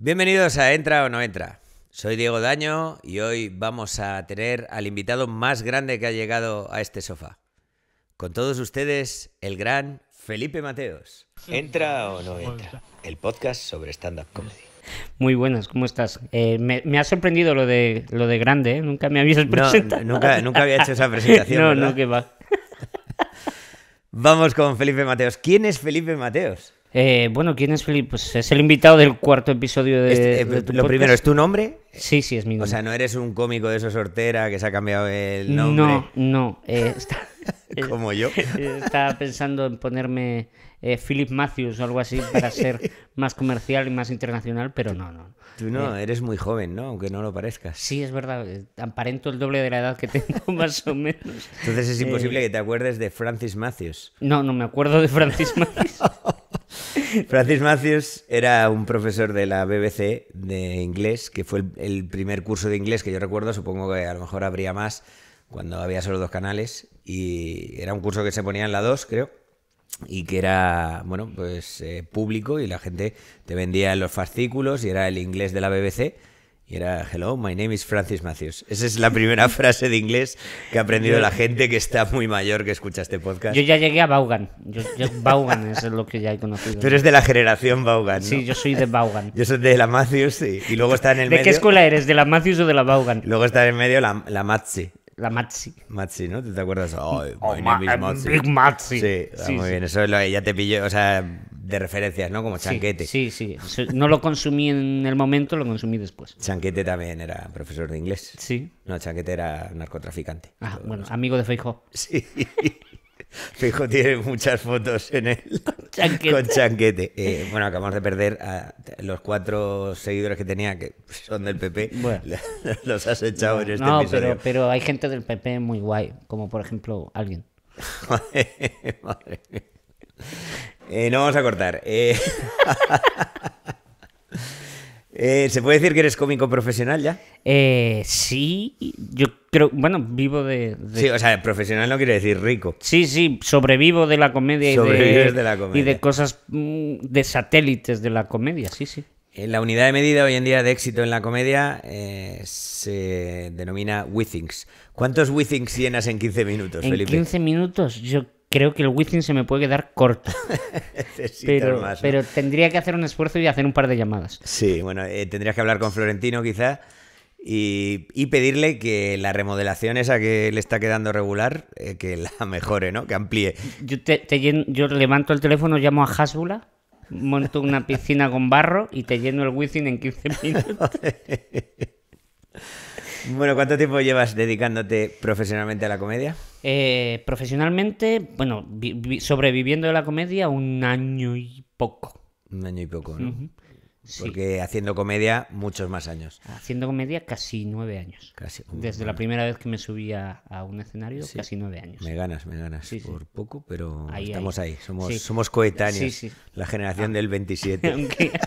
Bienvenidos a Entra o no Entra. Soy Diego Daño y hoy vamos a tener al invitado más grande que ha llegado a este sofá. Con todos ustedes, el gran Felipe Mateos. Entra o no entra. El podcast sobre stand-up comedy. Muy buenas, ¿cómo estás? Eh, me, ha sorprendido lo de, lo de grande, ¿eh? Nunca me habías presentado. No, nunca, había hecho esa presentación. no, no, que va. vamos con Felipe Mateos. ¿Quién es Felipe Mateos? Eh, bueno, ¿quién es Philip? Pues es el invitado del cuarto episodio de. Este, eh, lo primero, ¿es tu nombre? Sí, sí, es mi nombre. O sea, no eres un cómico de esos sortera que se ha cambiado el nombre. No, no. Eh, eh Como yo. estaba pensando en ponerme Philip Matthews o algo así para ser más comercial y más internacional, pero no, no. Tú no, eh. eres muy joven, ¿no? Aunque no lo parezcas. Sí, es verdad. Eh, aparento el doble de la edad que tengo, más o menos. Entonces es eh, imposible que te acuerdes de Francis Matthews. No, no me acuerdo de Francis Matthews. Francis Matthews era un profesor de la BBC de inglés, que fue el, el primer curso de inglés que yo recuerdo. Supongo que a lo mejor habría más cuando había solo dos canales. Y era un curso que se ponía en la 2, creo y que era, bueno, pues eh, público y la gente te vendía los fascículos y era el inglés de la BBC. Y era, hello, my name is Francis Matthews. Esa es la primera frase de inglés que ha aprendido la gente que está muy mayor que escucha este podcast. Yo ya llegué a Vaughan. Yo, Vaughan es lo que ya he conocido. Tú eres de la generación Vaughan, ¿no? Sí, yo soy de Vaughan. Yo soy de la Matthews y, y luego está en el medio... ¿De qué escuela eres? ¿De la Matthews o de la Vaughan? Luego está en el medio la, la Matzi, la maxi maxi ¿no? ¿Te acuerdas? Oh, oh my name Big eh, Matsi. Sí, ah, muy bien. Eso lo, ya te pilló, o sea, de referencias, ¿no? Como chanquete. Sí, sí, No lo consumí en el momento, lo consumí después. Chanquete también era profesor de inglés. Sí. No, chanquete era narcotraficante. Ah, bueno, amigo de Feijó Sí. Fijo, tiene muchas fotos en él. Con chanquete. Eh, bueno, acabamos de perder a los cuatro seguidores que tenía, que son del PP. Los has echado en este no, Pero, pero hay gente del PP muy guay, como por ejemplo alguien. Eh, no vamos a cortar. Eh. Eh, ¿Se puede decir que eres cómico profesional ya? Eh, sí, yo creo, bueno, vivo de, Sí, o sea, profesional no quiere decir rico. Sí, sí, sobrevivo de la comedia, y de, cosas mm, de satélites de la comedia, sí, sí. Eh, la unidad de medida hoy en día de éxito en la comedia se denomina Withings. ¿Cuántos Withings llenas en 15 minutos, Felipe? En 15 minutos, yo creo que el Wizzing se me puede quedar corto. pero, tendría que hacer un esfuerzo y hacer un par de llamadas. Sí, bueno, eh, tendrías que hablar con Florentino quizá y, pedirle que la remodelación esa que le está quedando regular, eh, que la mejore, ¿no? Que amplíe. Yo, te, yo levanto el teléfono, llamo a Hasbula. Monto una piscina con barro y te lleno el Within en 15 minutos. Bueno, ¿cuánto tiempo llevas dedicándote profesionalmente a la comedia? Eh, profesionalmente, bueno, sobreviviendo de la comedia un año y poco. Un año y poco, ¿no? Sí. Porque haciendo comedia muchos más años. Haciendo comedia casi nueve años. Casi, Desde la primera vez que me subía a un escenario, casi nueve años. Me ganas, me ganas. Sí, por poco, pero estamos ahí. Somos, somos coetáneos. La generación ah. del 27.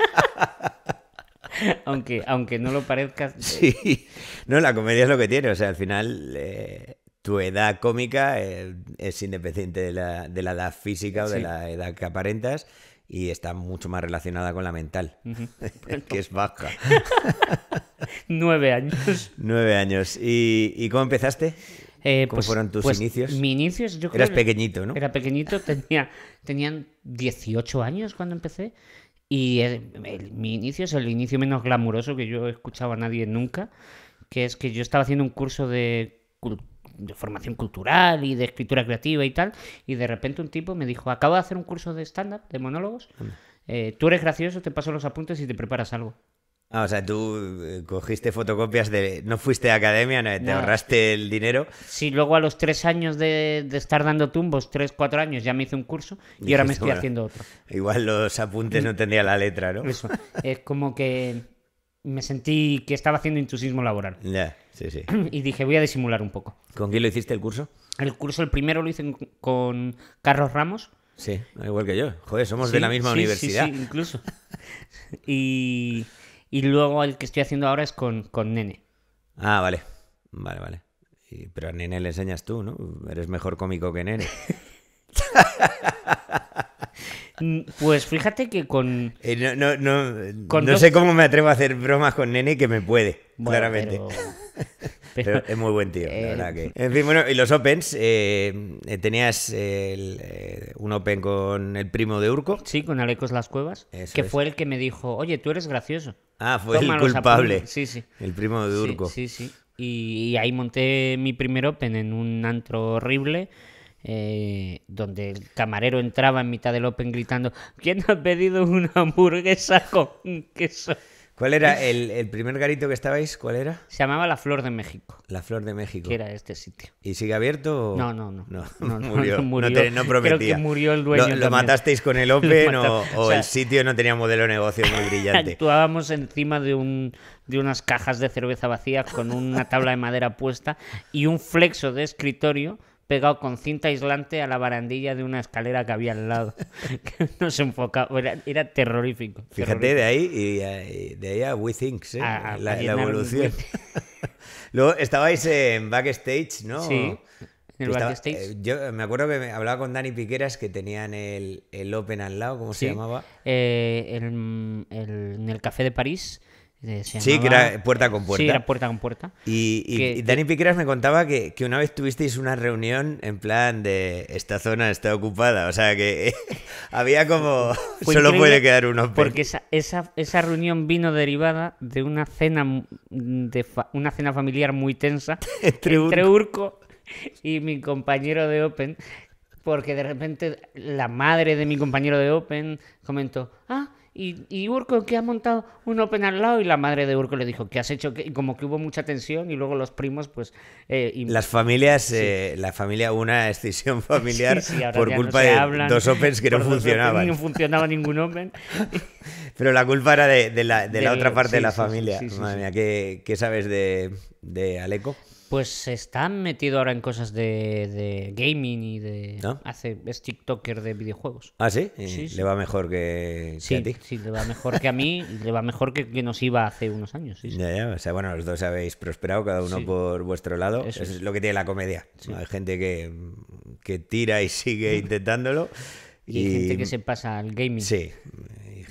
aunque, aunque no lo parezca. Eh. Sí, no, la comedia es lo que tiene, o sea, al final eh, tu edad cómica eh, es independiente de la, de la, edad física o de la edad que aparentas y está mucho más relacionada con la mental, que es baja. Nueve años. Nueve años. ¿Y, cómo empezaste? ¿Cómo pues, fueron tus pues, inicios? Mi inicios, yo creo Eras pequeñito, ¿no? Era pequeñito, tenía, tenían 18 años cuando empecé. Y mi inicio es el inicio menos glamuroso que yo he escuchado a nadie nunca, que es que yo estaba haciendo un curso de, de, formación cultural y de escritura creativa y tal, y de repente un tipo me dijo, acabo de hacer un curso de stand-up, de monólogos, eh, tú eres gracioso, te paso los apuntes y te preparas algo. Ah, o sea, tú eh, cogiste fotocopias de... No fuiste a academia, te ahorraste el dinero. Sí, luego a los tres años de, estar dando tumbos, tres, cuatro años, ya me hice un curso y, ahora me estoy haciendo otro. Igual los apuntes no tendría la letra, ¿no? es como que me sentí que estaba haciendo intrusismo laboral. Ya, sí, sí. Y dije, voy a disimular un poco. ¿Con quién lo hiciste el curso? El curso, el primero lo hice con Carlos Ramos. Sí, igual que yo. Joder, somos de la misma universidad. sí, incluso. y... Y luego el que estoy haciendo ahora es con, Nene. Ah, vale. Vale, vale. pero a Nene le enseñas tú, ¿no? Eres mejor cómico que Nene. Pues fíjate que con. Eh, no, sé cómo me atrevo a hacer bromas con nene que me puede, claramente. Es muy buen tío, la eh, verdad que. En fin, bueno, y los Opens, eh, tenías eh, un Open con el primo de Urco. Sí, con Alecos Las Cuevas, que fue el que me dijo, oye, tú eres gracioso. Ah, fue el culpable. Sí, sí. El primo de Urco. Sí, sí. Y, ahí monté mi primer Open en un antro horrible. donde el camarero entraba en mitad del Open gritando: ¿Quién ha pedido una hamburguesa con queso? ¿Cuál era el, el, primer garito que estabais? ¿Cuál era? Se llamaba La Flor de México. La Flor de México. Que era este sitio. ¿Y sigue abierto? No, no, no. No, murió. No, prometía. Creo que murió el dueño. ¿Lo, matasteis con el Open o, el sitio no tenía modelo de negocio muy brillante? Actuábamos encima de, un, de unas cajas de cerveza vacías con una tabla de madera puesta y un flexo de escritorio pegado con cinta aislante a la barandilla de una escalera que había al lado. que no se enfocaba, era, terrorífico, Fíjate de ahí y eh, de ahí a We Thinks, la, evolución. Luego estabais en backstage, ¿no? Sí. En el eh, backstage. yo me acuerdo que hablaba con Dani Piqueras que tenían el, Open al lado, ¿cómo se llamaba? Eh, en el Café de París sí, que era puerta con puerta. Sí, era puerta con puerta. Y, Dani Piqueras me contaba que, una vez tuvisteis una reunión en plan de esta zona está ocupada, o sea que había como solo puede quedar uno. Porque esa, esa, reunión vino derivada de una cena de una cena familiar muy tensa entre, entre Urco y mi compañero de Open, porque de repente la madre de mi compañero de Open comentó, ah, y, y Urco, que ha montado? Un open al lado. Y la madre de Urco le dijo, que has hecho? que como que hubo mucha tensión y luego los primos, pues... Eh, Las familias, eh, la familia, una escisión familiar por culpa de dos opens que no funcionaban. no funcionaba ningún open. Pero la culpa era de, la, de, la, otra parte de la familia. madre mía, ¿qué, sabes de, de Aleco? Pues está metido ahora en cosas de, gaming y de. ¿Ah? Hace, es TikToker de videojuegos. Ah, sí. Eh, le va mejor que, a ti. Sí, le va mejor que a mí y le va mejor que, que nos iba hace unos años. Ya, ya. O sea, bueno, los dos habéis prosperado, cada uno por vuestro lado. Eso, es. lo que tiene la comedia. Hay gente que, tira y sigue intentándolo. Y, y, gente que se pasa al gaming. Sí,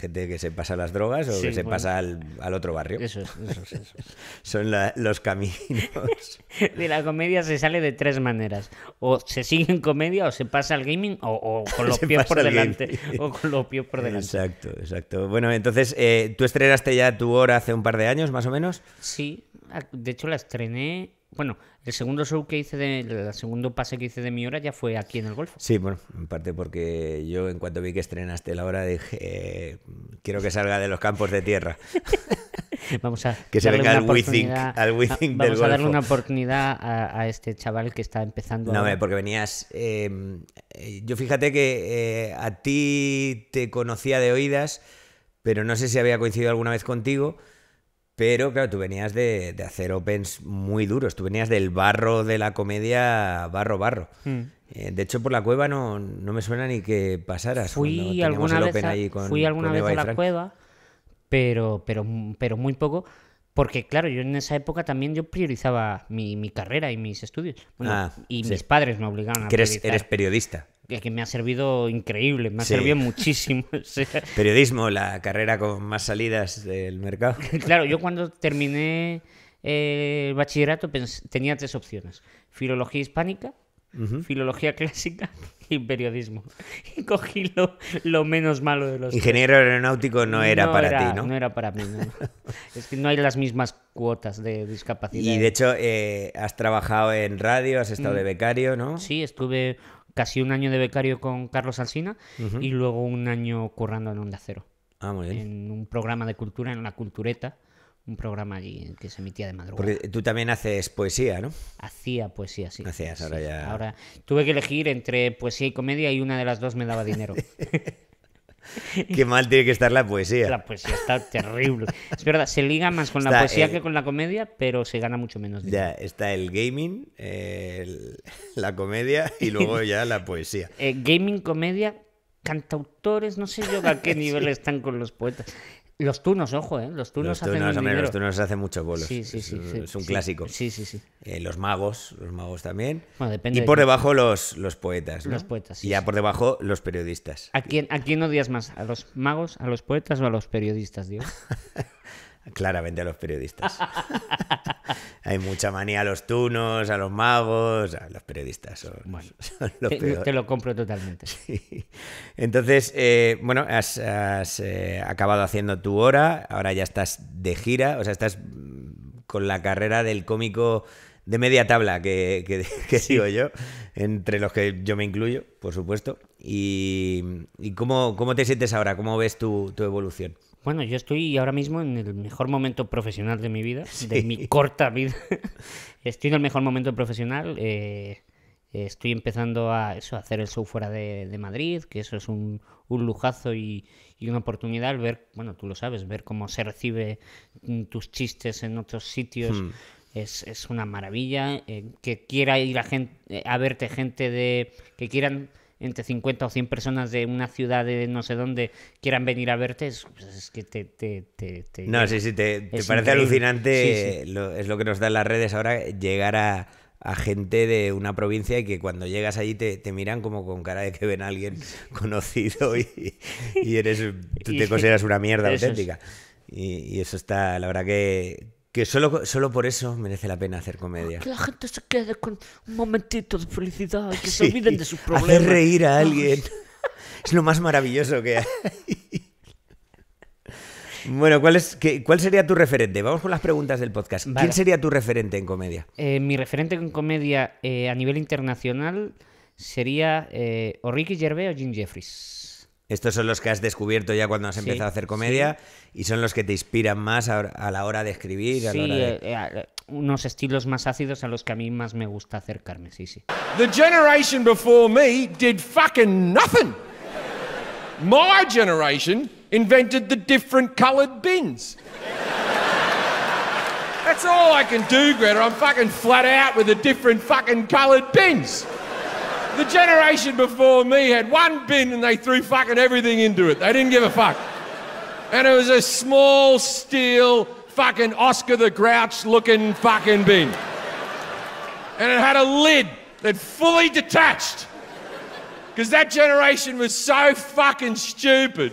gente que se pasa las drogas o que se pasa al, otro barrio. Eso eso Son los caminos. De la comedia se sale de tres maneras. O se sigue en comedia, o se pasa al gaming, o, con los pies por delante. O con los pies por delante. Exacto, exacto. Bueno, entonces, eh, tú estrenaste ya tu hora hace un par de años, más o menos. Sí, de hecho la estrené bueno, el segundo show que hice, de, el segundo pase que hice de mi hora ya fue aquí en el Golfo. Sí, bueno, en parte porque yo en cuanto vi que estrenaste la hora dije, eh, quiero que salga de los campos de tierra. vamos a que se venga al vamos a darle una oportunidad a, este chaval que está empezando. No, porque venías. Em, eh, yo fíjate que eh, a ti te conocía de oídas, pero no sé si había coincidido alguna vez contigo. Pero claro, tú venías de, hacer opens muy duros, tú venías del barro de la comedia, barro, barro. Mm. Eh, de hecho, por la cueva no, me suena ni que pasaras. Fui alguna vez a, fui alguna vez a la cueva, pero, pero, pero muy poco porque, claro, yo en esa época también yo priorizaba mi, carrera y mis estudios. Ah, y mis padres me obligaron a que eres, periodista. Que, me ha servido increíble, me ha servido muchísimo. Periodismo, la carrera con más salidas del mercado. claro, yo cuando terminé el eh, bachillerato tenía tres opciones. Filología hispánica, filología clásica y periodismo. Y cogí lo, menos malo de los. Ingeniero aeronáutico no era para ti, ¿no? No era para mí. es que no hay las mismas cuotas de discapacidad. Y de hecho, eh, has trabajado en radio, has estado de mm. becario, ¿no? Sí, estuve casi un año de becario con Carlos Alsina y luego un año currando en Onda Cero. Ah, muy bien. En un programa de cultura, en La cultureta un programa allí que se emitía de madrugada. Porque tú también haces poesía, ¿no? Hacía poesía, sí. Hacías, ahora ya. tuve que elegir entre poesía y comedia y una de las dos me daba dinero. Qué mal tiene que estar la poesía. La poesía está terrible. Es verdad, se liga más con la poesía que con la comedia, pero se gana mucho menos. Dinero. Ya, está el gaming, la comedia y luego ya la poesía. Eh, gaming, comedia, cantautores, no sé yo a qué nivel están con los poetas. Los tunos, ojo, ¿eh? Los tunos, hacen Los hacen muchos Sí, sí, sí. Es, un clásico. Sí, sí, sí. Eh, los magos, los magos también. Y por debajo los, los poetas. Los poetas. y ya por debajo los periodistas. ¿A quién, ¿A quién odias más? ¿A los magos, a los poetas o a los periodistas, Dios? claramente a los periodistas. Hay mucha manía a los tunos, a los magos, a los periodistas. te, lo compro totalmente. Entonces, eh, bueno, has, eh, acabado haciendo tu hora, ahora ya estás de gira, o sea, estás mm, con la carrera del cómico de media tabla que, sigo yo, entre los que yo me incluyo, por supuesto. ¿Y, cómo, te sientes ahora? ¿Cómo ves tu evolución? Bueno, yo estoy ahora mismo en el mejor momento profesional de mi vida, de mi corta vida. estoy en el mejor momento profesional. Eh, estoy empezando a, eso, a hacer el show fuera de, Madrid, que eso es un, lujazo y, una oportunidad. Ver, bueno, tú lo sabes, ver cómo se recibe mm, tus chistes en otros sitios. Hmm. Es, una maravilla. Eh, que quiera ir a, eh, a verte gente de que quieran entre 50 o 100 personas de una ciudad de no sé dónde quieran venir a verte, es, pues, que te, No, sí, sí, te, parece alucinante, es lo que nos dan las redes ahora, llegar a, gente de una provincia y que cuando llegas allí te, te, miran como con cara de que ven a alguien conocido y, eres tú te consideras una mierda auténtica. Y, y, eso está, la verdad que que solo, solo por eso merece la pena hacer comedia. Que la gente se quede con un momentito de felicidad, que se olviden de sus problemas. Hacer reír a alguien. es lo más maravilloso que hay. Bueno, ¿cuál, es, qué, ¿cuál sería tu referente? Vamos con las preguntas del podcast. ¿Quién sería tu referente en comedia? Eh, mi referente en comedia eh, a nivel internacional sería eh, o o Jim Jeffries. Estos son los que has descubierto ya cuando has empezado a hacer comedia y son los que te inspiran más a, la hora de escribir. A la hora de... Eh, eh, eh, unos estilos más ácidos a los que a mí más me gusta acercarme, sí, sí. The generation before me did fucking nothing. My generation invented the different coloured bins. That's all I can do, Greta. I'm fucking flat out with the different fucking coloured bins. The generation before me had one bin and they threw fucking everything into it. They didn't give a fuck. And it was a small steel fucking Oscar the Grouch looking fucking bin. And it had a lid that fully detached. Because that generation was so fucking stupid.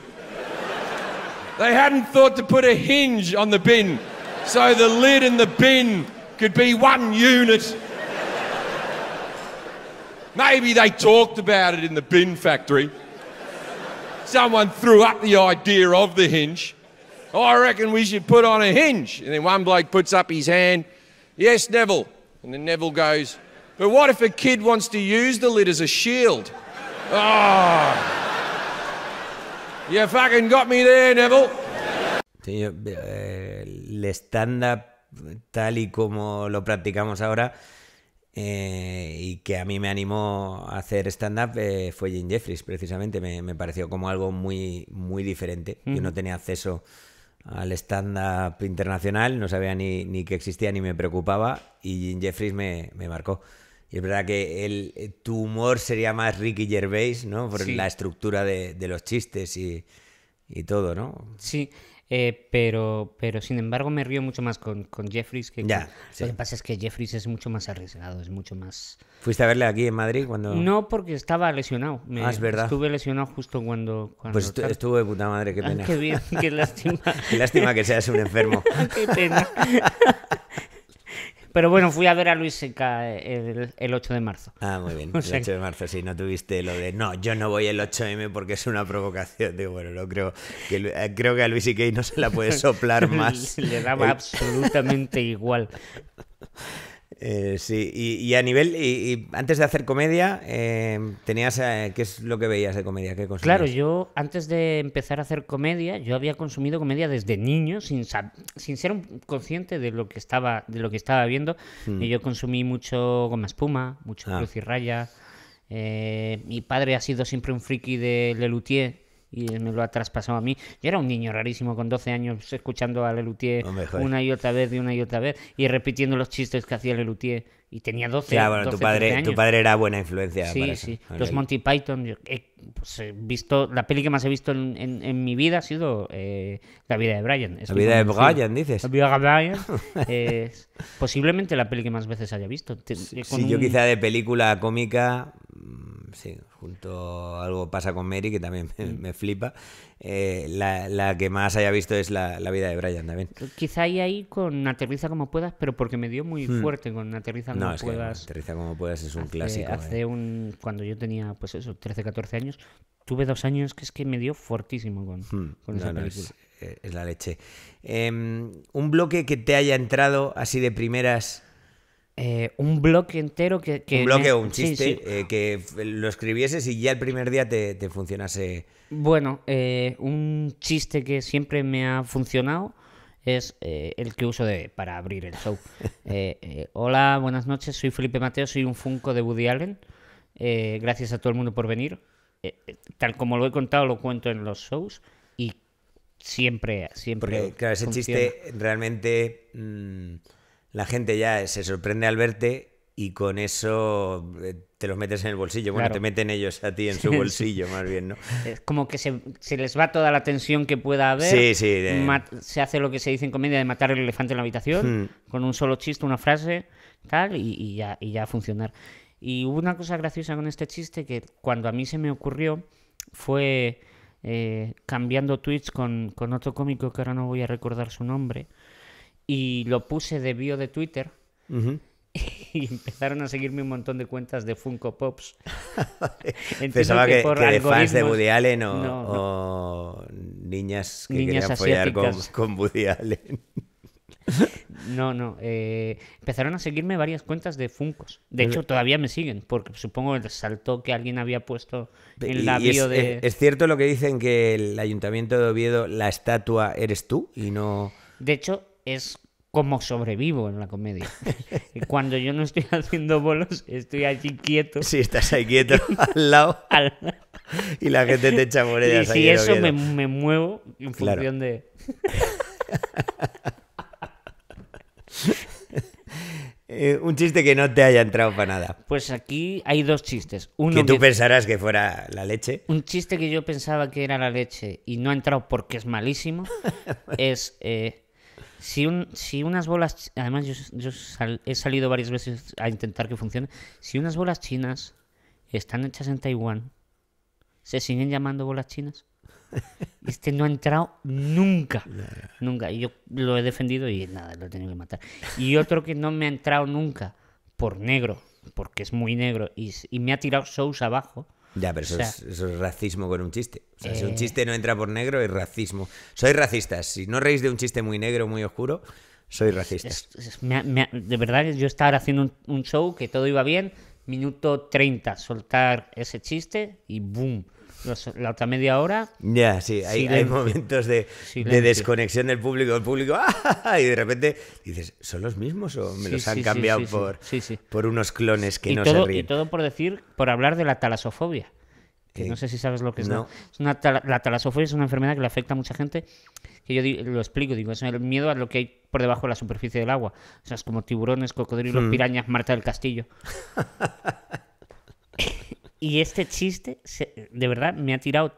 They hadn't thought to put a hinge on the bin so the lid and the bin could be one unit. Maybe they talked about it in the bin factory. Someone threw up the idea of the hinge. Oh, I reckon we should put on a hinge. And then one bloke puts up his hand, Yes, Neville. And then Neville goes, But what if a kid wants to use the lid as a shield? Oh. You fucking got me there, Neville. Sí, eh, el stand-up, tal y como lo practicamos ahora, Eh, y que a mí me animó a hacer stand-up eh, fue Jim Jeffries, precisamente. Me, pareció como algo muy, muy diferente. Yo no tenía acceso al stand-up internacional, no sabía ni, ni, que existía ni me preocupaba, y Jim Jeffries me, marcó. Y es verdad que el, eh, tu humor sería más Ricky Gervais, ¿no? Por la estructura de, los chistes y, y todo, ¿no? Sí, eh, pero, pero sin embargo me río mucho más con, con Jeffries que ya, lo que pasa es que Jeffries es mucho más arriesgado, es mucho más. ¿Fuiste a verle aquí en Madrid cuando.? No, porque estaba lesionado. Ah, verdad. Estuve lesionado justo cuando. pues estuvo de puta madre, qué ah, pena. qué lástima. qué lástima que seas un enfermo. qué pena. Pero bueno, fui a ver a Luis Seca eh, el, el 8 de marzo. Ah, muy bien. el 8 de marzo, sí, no tuviste lo de no, yo no voy el 8M porque es una provocación. Digo, bueno, no creo que, eh, creo que a Luis Seca no se la puede soplar más. Le daba absolutamente igual. Eh, sí, y, a nivel, y, antes de hacer comedia, eh, tenías, eh, ¿qué es lo que veías de comedia? Claro, yo antes de empezar a hacer comedia, yo había consumido comedia desde niño sin, sin ser consciente de lo que estaba, de lo que estaba viendo. Hmm. Y yo consumí mucho Goma Espuma, mucho ah. Cruz y Raya. mi padre ha sido siempre un friki de Lelutier y me lo ha traspasado a mí. Yo era un niño rarísimo con 12 años escuchando a Lelutier una y otra vez, de una y otra vez, y repitiendo los chistes que hacía Lelutier. Y tenía 12, tu padre, años. tu padre era buena influencia. Sí, sí. Los Monty Python. Pues, he, visto, la peli que más he visto en, mi vida ha sido eh, La vida de Brian. la vida de Brian, dices. La vida de Brian. posiblemente la peli que más veces haya visto. Eh, yo quizá de película cómica sí, junto a algo pasa con Mary, que también me, mm. flipa. Eh, la, la, que más haya visto es la, la vida de Brian también. Quizá ahí, ahí con Aterriza como puedas, pero porque me dio muy hmm. fuerte con Aterriza como no, puedas. Que Aterriza como puedas es un clásico. Hace eh. un, cuando yo tenía, pues eso, 13, 14 años, tuve dos años que es que me dio fortísimo con, hmm. con esa eh, es, la leche. Em, un bloque que te haya entrado así de primeras eh, un bloque entero que... un bloque o un chiste eh, que lo escribieses y ya el primer día te, funcionase... Bueno, eh, un chiste que siempre me ha funcionado es el que uso de, para abrir el show. hola, buenas noches, soy Felipe Mateo, soy un Funko de Woody Allen. gracias a todo el mundo por venir. tal como lo he contado, lo cuento en los shows y siempre, siempre... Porque, ese chiste realmente... Mm, la gente ya se sorprende al verte y con eso eh, te los metes en el bolsillo. Bueno, te meten ellos a ti en su bolsillo, más bien, ¿no? Es como que se, les va toda la tensión que pueda haber. Sí, sí. Se hace lo que se dice en comedia de matar el elefante en la habitación, hmm. con un solo chiste, una frase, tal, y, ya, y ya funcionar. Y hubo una cosa graciosa con este chiste que cuando a mí se me ocurrió fue eh, cambiando tweets con, con otro cómico que ahora no voy a recordar su nombre y lo puse de bio de Twitter. Y empezaron a seguirme un montón de cuentas de Funko Pops. Pensaba que, que, de fans de Woody Allen o, niñas que querían con, con Allen. No, no. Eh, empezaron a seguirme varias cuentas de Funcos. De hecho, todavía me siguen, porque supongo que saltó que alguien había puesto en la bio e- de. es, cierto lo que dicen que el ayuntamiento de Oviedo, la estatua eres tú y no. De hecho, es como sobrevivo en la comedia. Cuando yo no estoy haciendo bolos, estoy allí quieto. Sí, estás ahí quieto, al lado. Y la gente te echa moredas Y si eso me, muevo en función de... Eh, un chiste que no te haya entrado para nada. Pues aquí hay dos chistes. Uno que tú pensarás que fuera la leche. Un chiste que yo pensaba que era la leche y no ha entrado porque es malísimo. es eh, si, unas bolas, además yo, he salido varias veces a intentar que funcione, si unas bolas chinas están hechas en Taiwán, ¿se siguen llamando bolas chinas? Este no ha entrado nunca, nunca. Y yo lo he defendido y nada, lo he tenido que matar. Y otro que no me ha entrado nunca, por negro, porque es muy negro, y, y me ha tirado shows abajo, ya, pero eso, es, racismo con un chiste. O sea, si un eh. chiste no entra por negro, es racismo. Sois racistas. Si no reís de un chiste muy negro, muy oscuro, sois racistas. de verdad, yo estaba haciendo un, un, show que todo iba bien. Minuto 30, soltar ese chiste y boom la otra media hora. Ya, sí, hay, hay momentos de, desconexión del público. El público, ¡ah! Y de repente dices, ¿son los mismos o me los han cambiado por, unos clones que no todo, se ríen? Y todo por decir, por hablar de la talasofobia. Que eh, no sé si sabes lo que es. No. es una, la talasofobia es una enfermedad que le afecta a mucha gente. Que yo lo explico, digo, es el miedo a lo que hay por debajo de la superficie del agua. O sea, es como tiburones, cocodrilos, hmm. pirañas, Marta del Castillo. Y este chiste, de verdad, me ha tirado.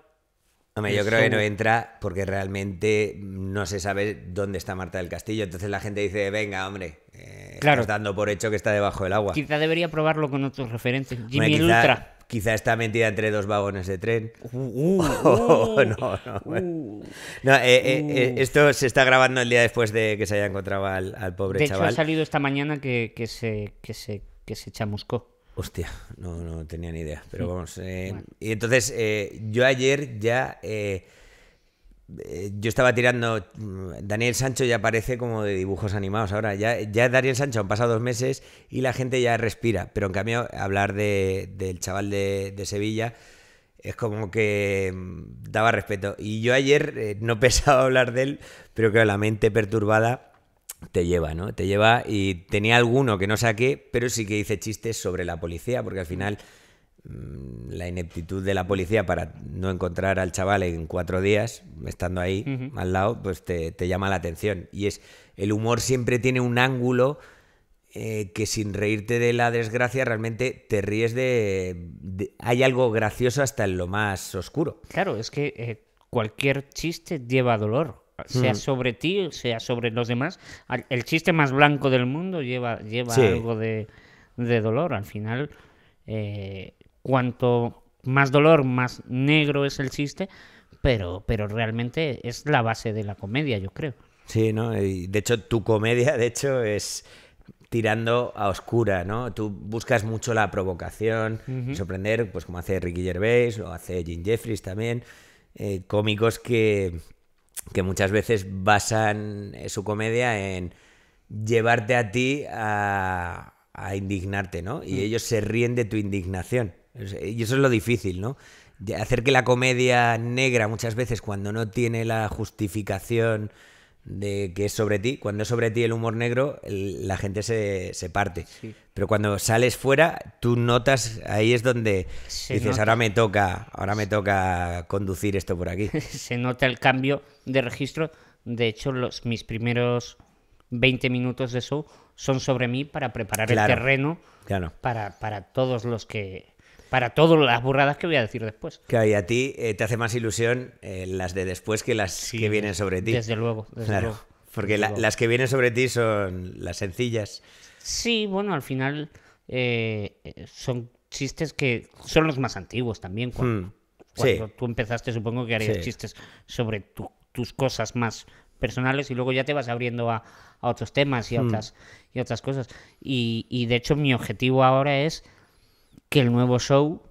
Hombre, yo creo que no entra porque realmente no se sabe dónde está Marta del Castillo. Entonces la gente dice, venga, hombre, eh, claro. dando por hecho que está debajo del agua. Quizá debería probarlo con otros referentes. Jimmy quizá... Ultra quizá está metida entre dos vagones de tren. Uh, uh, uh. Oh, no, no. Eh, eh, eh, esto se está grabando el día después de que se haya encontrado al, pobre chaval. De hecho, ha salido esta mañana se, se, que se chamuscó. Hostia, no, tenía ni idea, pero hmm. vamos. Eh, y entonces, eh, yo ayer ya. Eh, yo estaba tirando. Mm, Daniel Sancho ya parece como de dibujos animados ahora. Ya, ya Daniel Sancho han pasado dos meses y la gente ya respira. Pero en cambio, hablar del chaval de, Sevilla es como que mm, daba respeto. Y yo ayer no pensaba hablar de él, pero que la mente perturbada te lleva, ¿no? Te lleva y tenía alguno que no saqué, pero sí que hice chistes sobre la policía, porque al final mm, la ineptitud de la policía para no encontrar al chaval en cuatro días, estando ahí al lado, pues te, llama la atención. Y es, el humor siempre tiene un ángulo eh, que sin reírte de la desgracia realmente te ríes de, Hay algo gracioso hasta en lo más oscuro. Claro, es que eh, cualquier chiste lleva dolor sea mm. sobre ti, sea sobre los demás. El chiste más blanco del mundo lleva, lleva algo de, dolor. Al final, eh, cuanto más dolor, más negro es el chiste, pero, pero realmente es la base de la comedia, yo creo. Sí, ¿no? de hecho, tu comedia, de hecho, es tirando a oscura, ¿no? Tú buscas mucho la provocación, sorprender, pues como hace Ricky Gervais, o hace Jim Jeffries también, eh, cómicos que, que muchas veces basan eh, su comedia en llevarte a ti a, indignarte, ¿no? Y mm. ellos se ríen de tu indignación. Eh, y eso es lo difícil, ¿no? hacer que la comedia negra muchas veces cuando no tiene la justificación de que es sobre ti. Cuando es sobre ti el humor negro, la gente se, parte. Pero cuando sales fuera, tú notas, ahí es donde dices, ahora me toca, ahora me toca conducir esto por aquí. se nota el cambio de registro. De hecho, los, mis primeros 20 minutos de show son sobre mí para preparar el terreno para, para todos los que para todas las burradas que voy a decir después. que a ti eh, te hace más ilusión eh, las de después que las que vienen sobre ti. Desde luego, desde claro, luego. Porque las que vienen sobre ti son las sencillas. Sí, bueno, al final eh, son chistes que son los más antiguos también. Cuando, hmm, tú empezaste, supongo que harías chistes sobre tus cosas más personales y luego ya te vas abriendo a, otros temas y hmm. otras, y otras cosas. Y, y de hecho mi objetivo ahora es que el nuevo show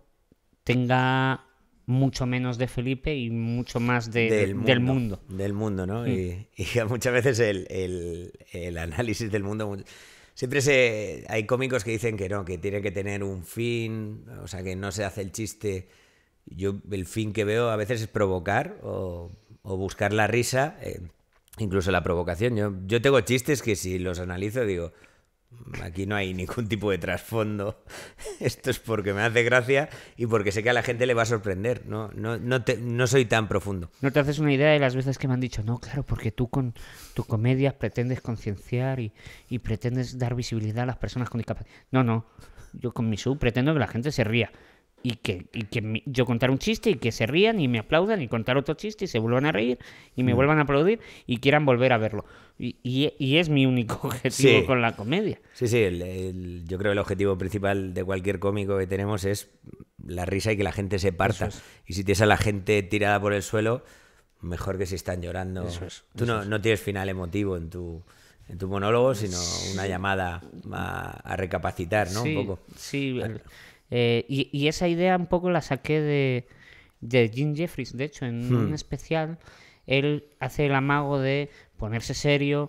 tenga mucho menos de Felipe y mucho más del, mundo, del, mundo, ¿no? Mm. Y, muchas veces el, análisis del mundo... Siempre se, hay cómicos que dicen que no, que tiene que tener un fin, o sea, que no se hace el chiste. Yo el fin que veo a veces es provocar o, buscar la risa, eh, incluso la provocación. Yo, yo tengo chistes que si los analizo digo, Aquí no hay ningún tipo de trasfondo. Esto es porque me hace gracia y porque sé que a la gente le va a sorprender. No, no, no, te, no soy tan profundo. No te haces una idea de las veces que me han dicho, no, claro, porque tú con tu comedia pretendes concienciar y, y pretendes dar visibilidad a las personas con discapacidad. No, no. Yo con mi sub pretendo que la gente se ría y que, y que, yo contar un chiste y que se rían y me aplaudan y contar otro chiste y se vuelvan a reír y me mm. vuelvan a aplaudir y quieran volver a verlo. Y, y, es mi único objetivo con la comedia. Sí, sí, yo creo que el objetivo principal de cualquier cómico que tenemos es la risa y que la gente se parta. Y si tienes a la gente tirada por el suelo, mejor que si están llorando. Tú no, tienes final emotivo en tu en tu monólogo, sino una llamada a, recapacitar, ¿no? Un poco. Sí, eh, y, esa idea un poco la saqué de, de Jim Jeffries, de hecho, en un hmm. especial él hace el amago de ponerse serio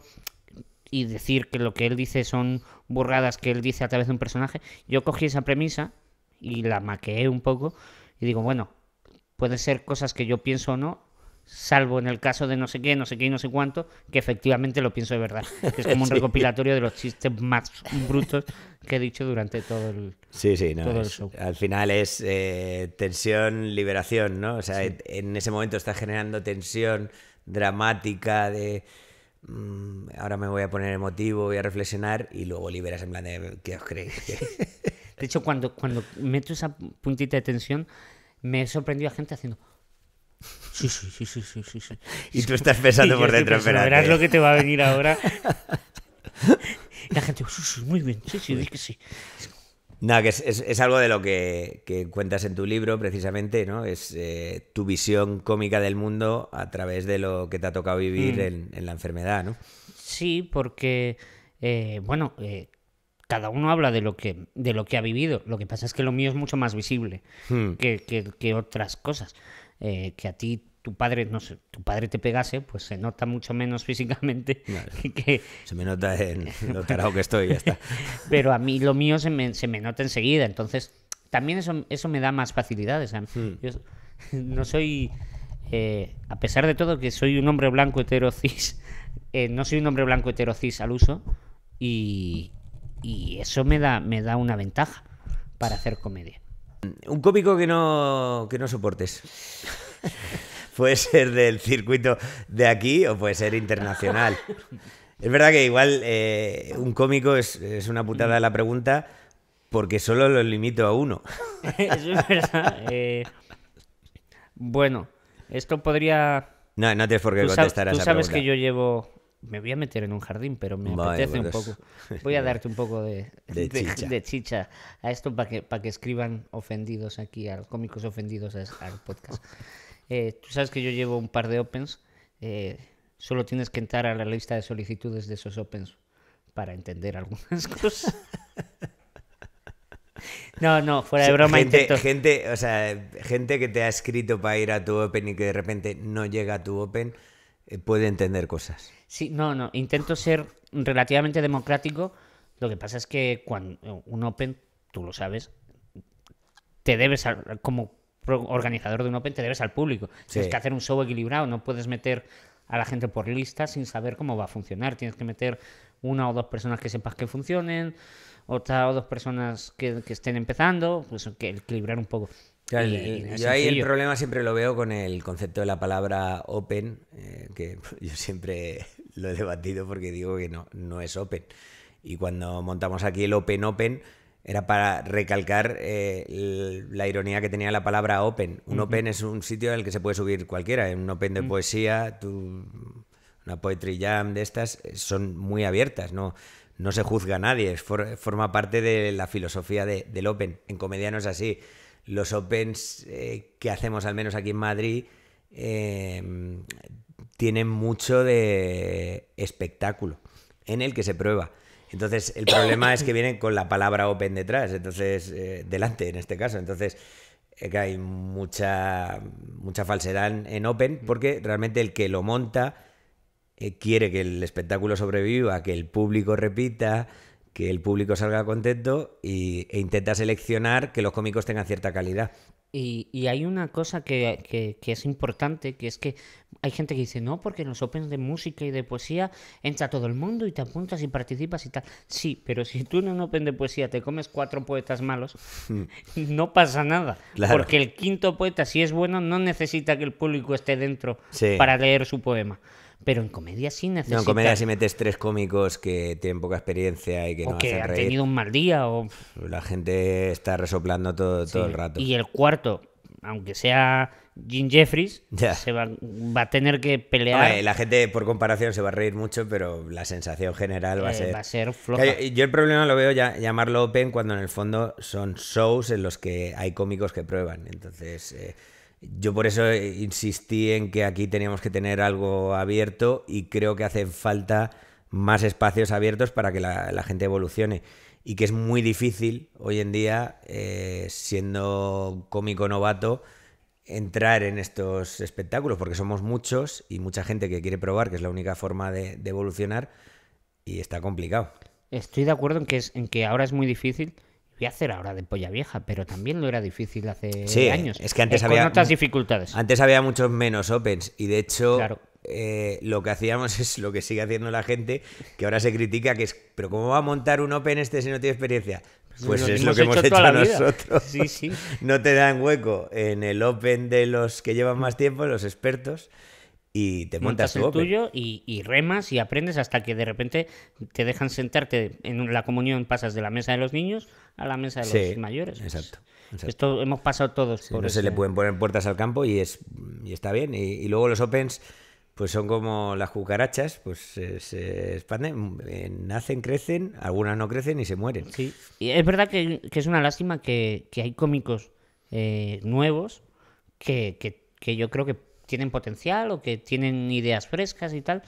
y decir que lo que él dice son burradas que él dice a través de un personaje. Yo cogí esa premisa y la maqueé un poco y digo, bueno, pueden ser cosas que yo pienso o no, salvo en el caso de no sé qué, no sé qué y no sé cuánto, que efectivamente lo pienso de verdad. es como un recopilatorio de los chistes más brutos que he dicho durante todo el, sí, sí, no, show. al final es eh, tensión, liberación, ¿no? O sea, en ese momento está generando tensión dramática de mm, ahora me voy a poner emotivo, voy a reflexionar y luego liberas en plan de ¿qué os creéis? de hecho, cuando, cuando meto esa puntita de tensión, me he sorprendido a gente haciendo Sí, sí, sí, sí, sí, Y tú estás pensando por dentro, Verás lo que te va a venir ahora. La gente, muy bien, sí, sí, es que sí. nada que es, algo de lo que, cuentas en tu libro, precisamente, ¿no? Es eh, tu visión cómica del mundo a través de lo que te ha tocado vivir mm. en, la enfermedad, ¿no? Sí, porque, eh, bueno, eh, cada uno habla de lo, que, de lo que ha vivido. Lo que pasa es que lo mío es mucho más visible hmm. que otras cosas. Eh, que a ti tu padre, no sé, tu padre te pegase, pues se nota mucho menos físicamente Se me nota en lo tarado que estoy, ya está. Pero a mí lo mío se me, se me nota enseguida, entonces también eso, eso me da más facilidades. Hmm. no soy... Eh, a pesar de todo que soy un hombre blanco heterocis, eh, no soy un hombre blanco heterocis al uso y, y eso me da, me da una ventaja para hacer comedia. Un cómico que no, soportes. puede ser del circuito de aquí o puede ser internacional. es verdad que igual eh, un cómico es, una putada la pregunta porque solo lo limito a uno. Eso es verdad. Eh, bueno, esto podría... No, no tienes por qué contestar a esa pregunta. Tú sabes que yo llevo me voy a meter en un jardín, pero me apetece un poco. Voy a darte un poco de, de, chicha. a esto para que, para que escriban ofendidos aquí, a cómicos ofendidos al podcast. Eh, tú sabes que yo llevo un par de opens. Eh, solo tienes que entrar a la lista de solicitudes de esos opens para entender algunas cosas. No, no, fuera de broma. Gente, intento... gente, o sea, gente que te ha escrito para ir a tu Open y que de repente no llega a tu Open. Eh, puede entender cosas. Sí, no, no, intento ser relativamente democrático. Lo que pasa es que cuando un Open, tú lo sabes, te debes como organizador de un Open te debes al público. Tienes que hacer un show equilibrado, no puedes meter a la gente por lista sin saber cómo va a funcionar. Tienes que meter una o dos personas que sepas que funcionen, otra o dos personas que, estén empezando, pues que equilibrar un poco y, yo ahí el problema siempre lo veo con el concepto de la palabra open, eh, que yo siempre lo he debatido porque digo que no, no es open. Y cuando montamos aquí el open open, era para recalcar eh, la ironía que tenía la palabra open. Un open es un sitio en el que se puede subir cualquiera, un open de mm. poesía, una poetry jam de estas, eh, son muy abiertas, no, no se juzga a nadie, forma parte de la filosofía del open. En comedia no es así los Opens eh, que hacemos, al menos aquí en Madrid, eh, tienen mucho de espectáculo en el que se prueba. Entonces, el problema es que vienen con la palabra open detrás, entonces, eh, delante en este caso. Entonces, hay mucha, falsedad en, open porque realmente el que lo monta quiere que el espectáculo sobreviva, que el público repita, que el público salga contento e intenta seleccionar que los cómicos tengan cierta calidad. Y, hay una cosa que, es importante, que es que hay gente que dice, no, porque en los Opens de música y de poesía entra todo el mundo y te apuntas y participas y tal. Sí, pero si tú en un Open de poesía te comes cuatro poetas malos, hmm. no pasa nada. Porque el quinto poeta, si es bueno, no necesita que el público esté dentro para leer su poema. Pero en comedia sí necesitas. No, en comedia si metes tres cómicos que tienen poca experiencia y que o no que hacen han tenido un mal día o. La gente está resoplando todo, todo el rato. Y el cuarto, aunque sea Jim Jeffries se va, a tener que pelear. la gente, por comparación, se va a reír mucho, pero la sensación general va a eh, ser. Va a ser floja. Yo, el problema lo veo ya llamarlo open cuando en el fondo son shows en los que hay cómicos que prueban. Entonces. Eh, yo por eso eh, insistí en que aquí teníamos que tener algo abierto y creo que hace falta más espacios abiertos para que la, gente evolucione. Y que es muy difícil hoy en día, eh, siendo cómico novato, entrar en estos espectáculos, porque somos muchos y mucha gente que quiere probar, que es la única forma de, evolucionar, y está complicado. Estoy de acuerdo en que, es, en que ahora es muy difícil voy hacer ahora de polla vieja, pero también lo era difícil hace sí, años. Es que antes eh, había. Con otras dificultades. Antes había muchos menos opens y de hecho. Eh, lo que hacíamos es lo que sigue haciendo la gente, que ahora se critica, que es, pero ¿cómo va a montar un Open este si no tiene experiencia? Pues, pues es lo que hemos hecho, nosotros. Sí, sí. No te dan hueco en el Open de los que llevan más tiempo, los expertos y te montas, tuyo y, remas y aprendes hasta que de repente te dejan sentarte en la comunión, pasas de la mesa de los niños a la mesa de los mayores. Pues exacto, Esto hemos pasado todos por No se le este pueden poner puertas al campo y, es, está bien. Y, luego los opens pues son como las cucarachas, pues se, expanden, nacen, crecen, algunas no crecen y se mueren. Sí, y es verdad que, es una lástima que, hay cómicos eh, nuevos que, que yo creo que tienen potencial o que tienen ideas frescas y tal,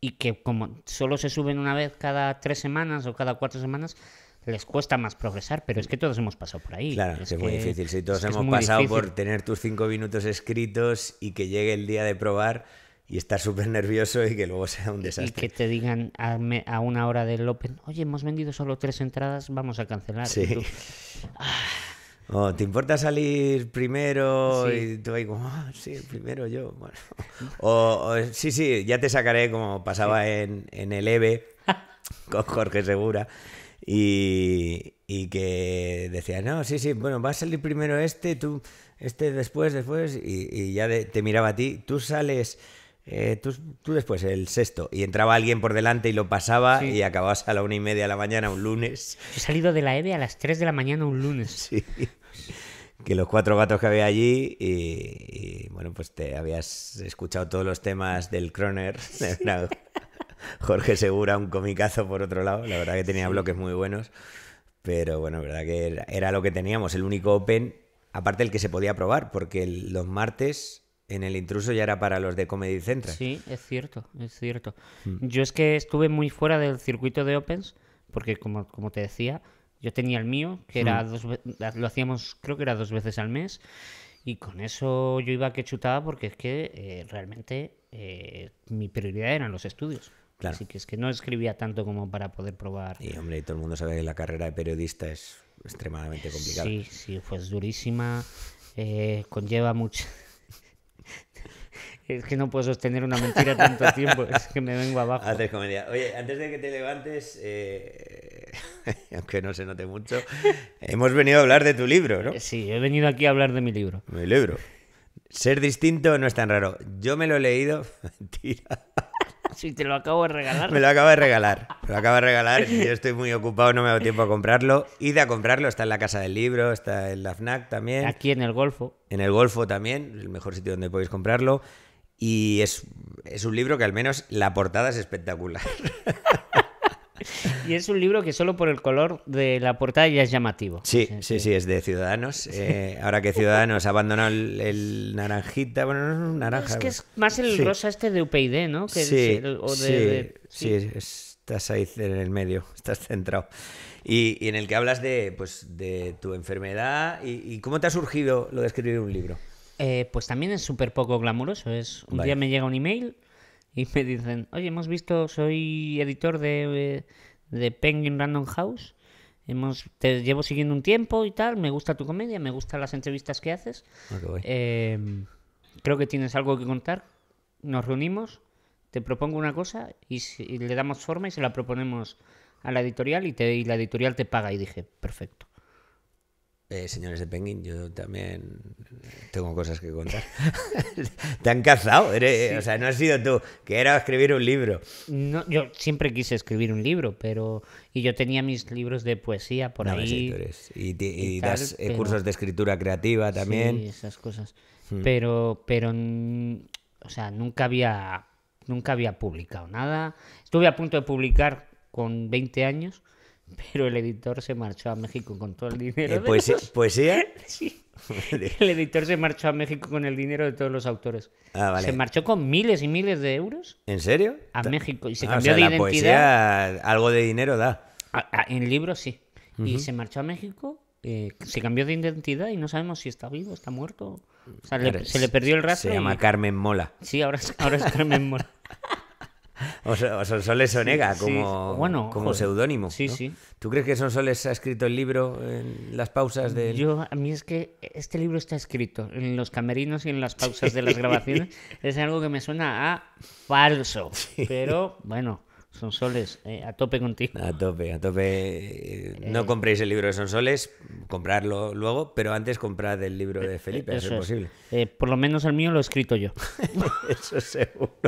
y que como solo se suben una vez cada tres semanas o cada cuatro semanas, les cuesta más progresar, pero es que todos hemos pasado por ahí. Claro, es, muy difícil. Si todos hemos pasado por tener tus cinco minutos escritos y que llegue el día de probar y estar súper nervioso y que luego sea un desastre. Y que te digan a, a, una hora del Open, oye, hemos vendido solo tres entradas, vamos a cancelar. Sí. Oh, ¿Te importa salir primero? Y tú ahí como, ah, sí, primero yo. O, sí, sí, ya te sacaré como pasaba en, el EVE con Jorge Segura. Y, que decía, no, sí, sí, bueno, va a salir primero este, tú, este después, después. Y, ya te miraba a ti, tú sales... Eh, tú, después, el sexto. Y entraba alguien por delante y lo pasaba y acababas a la una y media de la mañana un lunes. He salido de la EVE a las tres de la mañana un lunes. Sí que los cuatro gatos que había allí y, bueno, pues te habías escuchado todos los temas del Croner. Jorge Segura, un comicazo por otro lado, la verdad que tenía bloques muy buenos, pero bueno, la verdad que era, lo que teníamos, el único Open, aparte el que se podía probar, porque los martes en el intruso ya era para los de Comedy Central. Sí, es cierto, es cierto. Mm. Yo es que estuve muy fuera del circuito de Opens, porque como, como te decía, yo tenía el mío, que era hmm. lo hacíamos, creo que era dos veces al mes, y con eso yo iba que chutaba porque es que eh, realmente eh, mi prioridad eran los estudios. Así que es que no escribía tanto como para poder probar. Y hombre, y todo el mundo sabe que la carrera de periodista es extremadamente complicada. Sí, sí, pues durísima, eh, conlleva mucho... es que no puedo sostener una mentira tanto tiempo, es que me vengo abajo. Oye, antes de que te levantes, aunque no se note mucho, hemos venido a hablar de tu libro, ¿no? Sí, he venido aquí a hablar de mi libro. Mi libro. Ser distinto no es tan raro. Yo me lo he leído. Mentira. Si te lo acabo de regalar. Me lo acabo de regalar. lo acabo de regalar. Yo estoy muy ocupado, no me hago tiempo a comprarlo. Ide a comprarlo. Está en la casa del libro, está en la FNAC también. Aquí en el Golfo. En el Golfo también, el mejor sitio donde podéis comprarlo. Y es, es un libro que al menos la portada es espectacular. Y es un libro que solo por el color de la portada ya es llamativo. Sí, sí, sí, es de Ciudadanos. Eh, ahora que Ciudadanos ha abandonado el, naranjita, bueno, no es naranja. Es que es más el rosa este de UPyD, ¿no? sí, sí, estás ahí en el medio, estás centrado. Y, en el que hablas de, pues, de tu enfermedad y, cómo te ha surgido lo de escribir un libro. Eh, pues también es súper poco glamuroso. Es, un día me llega un email y me dicen, oye, hemos visto, soy editor de, de Penguin Random House, hemos, te llevo siguiendo un tiempo y tal, me gusta tu comedia, me gustan las entrevistas que haces, ah, em, creo que tienes algo que contar, nos reunimos, te propongo una cosa y, le damos forma y se la proponemos a la editorial y, te, y la editorial te paga. Y dije, perfecto. Eh, señores de Penguin, yo también tengo cosas que contar. Te han cazado, o sea, no has sido tú, que era escribir un libro. No, yo siempre quise escribir un libro, pero. Y yo tenía mis libros de poesía por ahí. Y, das eh, cursos de escritura creativa también. Sí, esas cosas. Hmm. Pero, pero. O sea, nunca había. Nunca había publicado nada. Estuve a punto de publicar con 20 años pero el editor se marchó a México con todo el dinero. Eh, poesía, Sí. El editor se marchó a México con el dinero de todos los autores. Ah, vale. Se marchó con miles y miles de euros. ¿En serio? A México y se ah, cambió de identidad. algo de dinero da. en libros sí. Y se marchó a México, eh, se cambió de identidad y no sabemos si está vivo, está muerto. se le perdió el rastro. Se llama Carmen Mola. Sí, ahora es Carmen Mola. O, Sonsoles Onega como, seudónimo. Sí, sí. ¿Tú crees que Sonsoles ha escrito el libro en las pausas de...? Yo, a mí es que este libro está escrito en los camerinos y en las pausas de las grabaciones. Es algo que me suena a falso. Pero bueno, Sonsoles, eh, a tope contigo. A tope, a tope. Eh, no eh. compréis el libro de Sonsoles, comprarlo luego, pero antes comprad el libro de Felipe, eso es posible. por lo menos el mío lo he escrito yo. eso es seguro.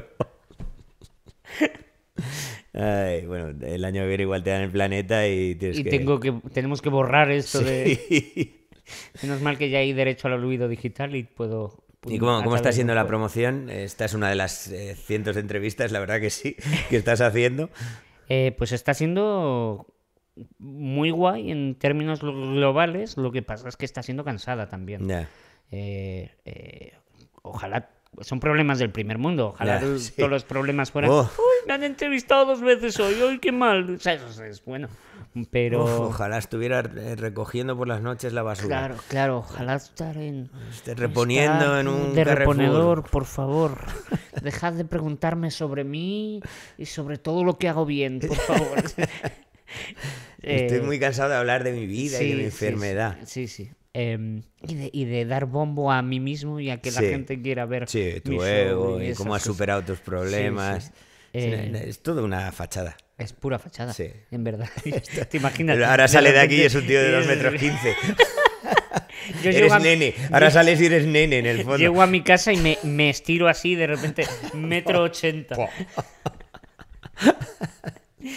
bueno, el año que viene igual te dan el planeta y Tengo que... Tenemos que borrar esto Menos mal que ya hay derecho al olvido digital y puedo... ¿Y cómo, está siendo la promoción? Esta es una de las eh, cientos de entrevistas, la verdad que sí, que estás haciendo. Eh, pues está siendo muy guay en términos globales, lo que pasa es que está siendo cansada también. Eh, ojalá son problemas del primer mundo. Ojalá todos los problemas fueran. Uy, me han entrevistado dos veces hoy, hoy qué mal. eso es bueno. Pero. ojalá estuviera eh, recogiendo por las noches la basura. Claro, claro, ojalá estar en. reponiendo en un. De reponedor, por favor. Dejad de preguntarme sobre mí y sobre todo lo que hago bien, por favor. Estoy eh, muy cansado de hablar de mi vida y de mi enfermedad. sí. sí. Em, y, de, dar bombo a mí mismo y a que la gente quiera ver sí, tu ego y, cómo has superado tus problemas. Eh, es toda una fachada. Es pura fachada, en verdad. ahora sale de aquí y es un tío de 2 metros 15. eres nene. Ahora sales y eres nene en el fondo. Llego a mi casa y me, me estiro así de repente, metro 80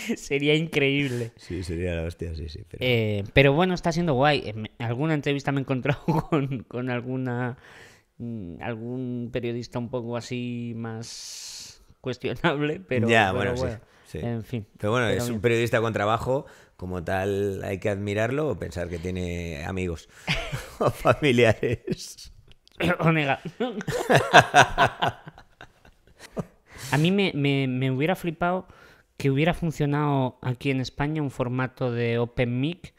sería increíble. Sí, sería la hostia, sí, sí. Pero... Eh, bueno, está siendo guay. En eh, alguna entrevista me he encontrado con, alguna mm, algún periodista un poco así más cuestionable, pero ya, bueno, Sí, en fin. Pero bueno, es un periodista con trabajo, como tal hay que admirarlo o pensar que tiene amigos o familiares. Omega. A mí me, me hubiera flipado que hubiera funcionado aquí en España un formato de Open Mic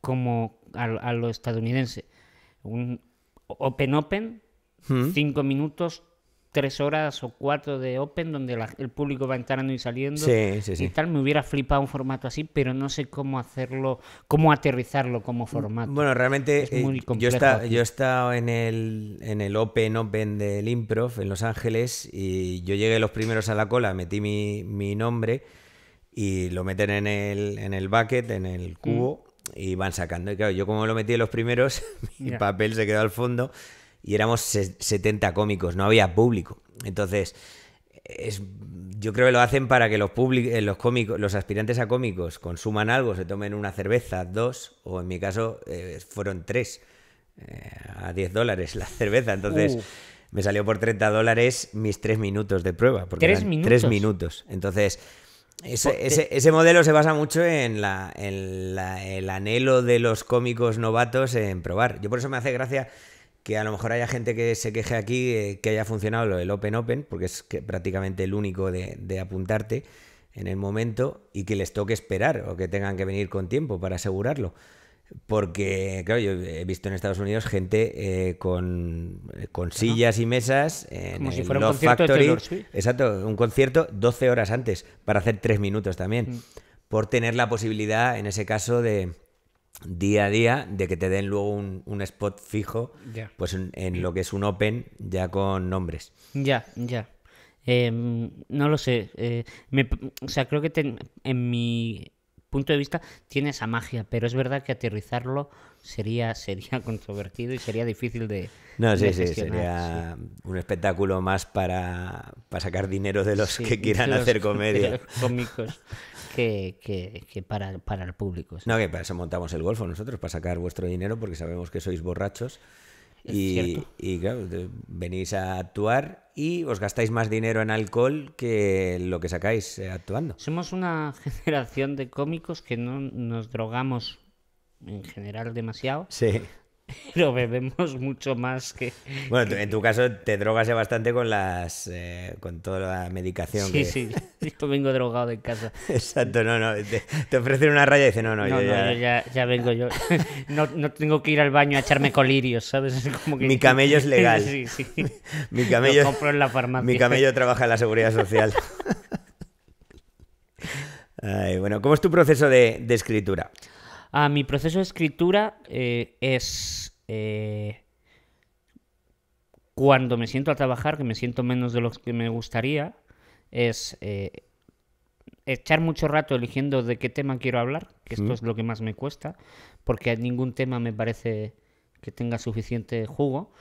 como a, lo estadounidense. Un Open Open, mm. cinco minutos, tres horas o cuatro de Open donde el público va entrando y saliendo sí, sí, sí. y tal. Me hubiera flipado un formato así, pero no sé cómo hacerlo, cómo aterrizarlo como formato. Bueno, realmente eh, yo, yo he estado en el, en el Open Open del Improv en Los Ángeles y yo llegué los primeros a la cola, metí mi, mi nombre y lo meten en el, en el bucket, en el cubo. Mm. Y van sacando. Y claro, yo como lo metí en los primeros, mi papel se quedó al fondo y éramos 70 cómicos, no había público. Entonces, yo creo que lo hacen para que los, públicos eh, los, cómicos, los aspirantes a cómicos consuman algo, se tomen una cerveza, dos, o en mi caso eh, fueron tres, eh, a 10 dólares la cerveza. Entonces... me salió por 30 dólares mis tres minutos de prueba. ¿Tres minutos? Tres minutos. Entonces, ese, modelo se basa mucho en, el anhelo de los cómicos novatos en probar. Yo por eso me hace gracia que a lo mejor haya gente que se queje aquí eh, que haya funcionado lo del Open Open, porque es prácticamente el único de, apuntarte en el momento y que les toque esperar o que tengan que venir con tiempo para asegurarlo. Porque, claro, yo he visto en Estados Unidos gente eh, con, eh, sillas y mesas en Como si un Factory. Exacto, un concierto 12 horas antes para hacer 3 minutos también. Mm. Por tener la posibilidad, en ese caso, de, día a día de que te den luego un, spot fijo pues en, lo que es un open ya con nombres. Ya, ya. Em, no lo sé. Eh, o sea, creo que en mi punto de vista tiene esa magia, pero es verdad que aterrizarlo sería, sería controvertido y sería difícil de... No, sí, sí, sería un espectáculo más para, sacar dinero de los que quieran hacer comedia. Cómicos que, para, para, el público. No, que para eso montamos el golfo nosotros, para sacar vuestro dinero, porque sabemos que sois borrachos. Y, y, venís a actuar y os gastáis más dinero en alcohol que lo que sacáis eh, actuando. Somos una generación de cómicos que no nos drogamos en general demasiado. Sí. pero bebemos mucho más que... Bueno, en tu caso te drogas bastante con las eh, con toda la medicación. Sí, sí, yo vengo drogado de casa. Exacto, no, no, te, ofrecen una raya y dicen no, no, yo, ya... vengo yo. No, tengo que ir al baño a echarme colirios, ¿sabes? Mi camello es legal. sí, sí. Mi camello... Lo compro en la farmacia. Mi camello trabaja en la seguridad social. bueno, ¿cómo es tu proceso de escritura? A ah, mi proceso de escritura eh, es eh, cuando me siento a trabajar, que me siento menos de lo que me gustaría, es eh, echar mucho rato eligiendo de qué tema quiero hablar, que esto es lo que más me cuesta, porque ningún tema me parece que tenga suficiente jugo.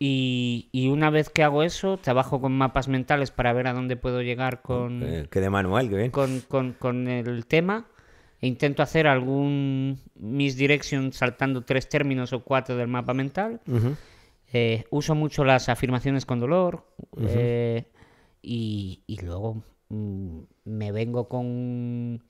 Y, y, una vez que hago eso, trabajo con mapas mentales para ver a dónde puedo llegar con... que de manual, Con, con, con, el tema intento hacer algún misdirection saltando tres términos o cuatro del mapa mental. Eh, uso mucho las afirmaciones con dolor eh, y, luego mm, me vengo con